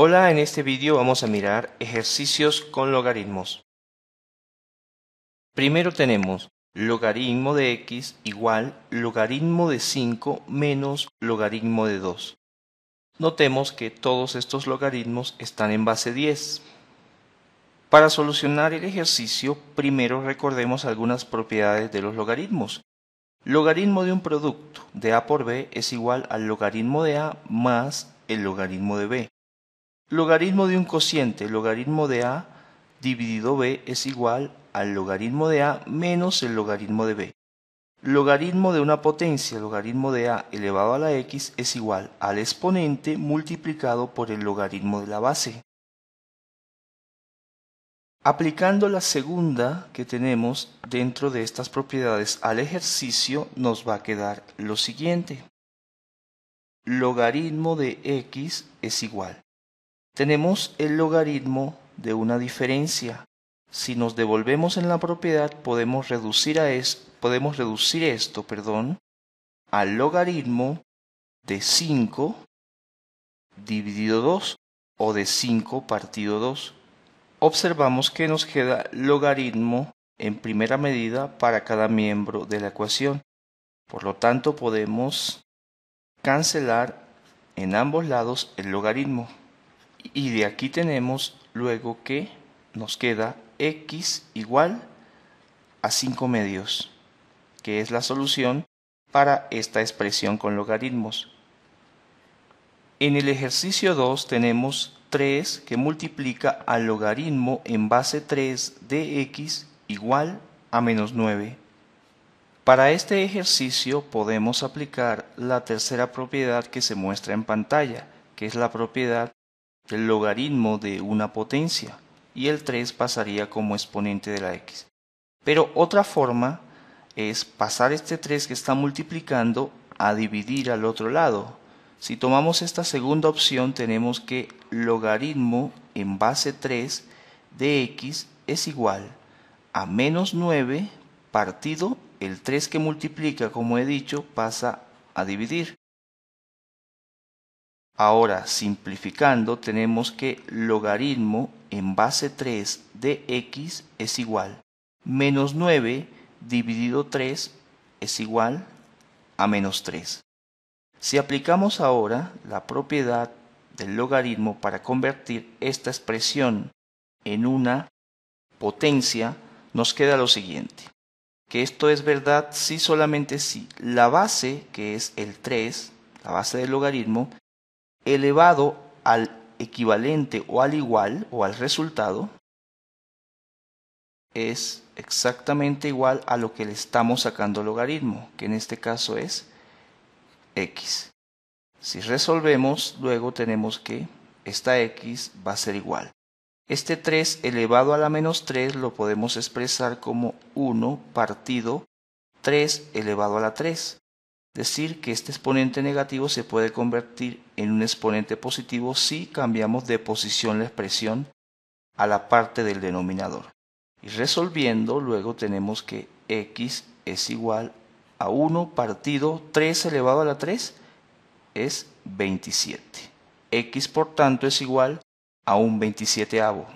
Hola, en este vídeo vamos a mirar ejercicios con logaritmos. Primero tenemos logaritmo de x igual logaritmo de 5 menos logaritmo de 2. Notemos que todos estos logaritmos están en base 10. Para solucionar el ejercicio, primero recordemos algunas propiedades de los logaritmos. Logaritmo de un producto de a por b es igual al logaritmo de a más el logaritmo de b. Logaritmo de un cociente, logaritmo de A dividido B es igual al logaritmo de A menos el logaritmo de B. Logaritmo de una potencia, logaritmo de A elevado a la X es igual al exponente multiplicado por el logaritmo de la base. Aplicando la segunda que tenemos dentro de estas propiedades al ejercicio nos va a quedar lo siguiente. Logaritmo de X es igual tenemos el logaritmo de una diferencia. Si nos devolvemos en la propiedad, podemos reducir, a es, podemos reducir esto perdón, al logaritmo de 5 dividido 2 o de 5 partido 2. Observamos que nos queda logaritmo en primera medida para cada miembro de la ecuación. Por lo tanto, podemos cancelar en ambos lados el logaritmo. Y de aquí tenemos luego que nos queda x igual a 5 medios, que es la solución para esta expresión con logaritmos. En el ejercicio 2 tenemos 3 que multiplica al logaritmo en base 3 de x igual a menos 9. Para este ejercicio podemos aplicar la tercera propiedad que se muestra en pantalla, que es la propiedad el logaritmo de una potencia y el 3 pasaría como exponente de la x. Pero otra forma es pasar este 3 que está multiplicando a dividir al otro lado. Si tomamos esta segunda opción tenemos que logaritmo en base 3 de x es igual a menos 9 partido el 3 que multiplica como he dicho pasa a dividir Ahora, simplificando, tenemos que logaritmo en base 3 de x es igual menos 9 dividido 3 es igual a menos 3. Si aplicamos ahora la propiedad del logaritmo para convertir esta expresión en una potencia, nos queda lo siguiente, que esto es verdad si solamente si la base, que es el 3, la base del logaritmo, elevado al equivalente o al igual o al resultado es exactamente igual a lo que le estamos sacando logaritmo, que en este caso es x. Si resolvemos, luego tenemos que esta x va a ser igual. Este 3 elevado a la menos 3 lo podemos expresar como 1 partido 3 elevado a la 3 decir que este exponente negativo se puede convertir en un exponente positivo si cambiamos de posición la expresión a la parte del denominador. Y resolviendo, luego tenemos que x es igual a 1 partido 3 elevado a la 3 es 27. x por tanto es igual a un 27avo.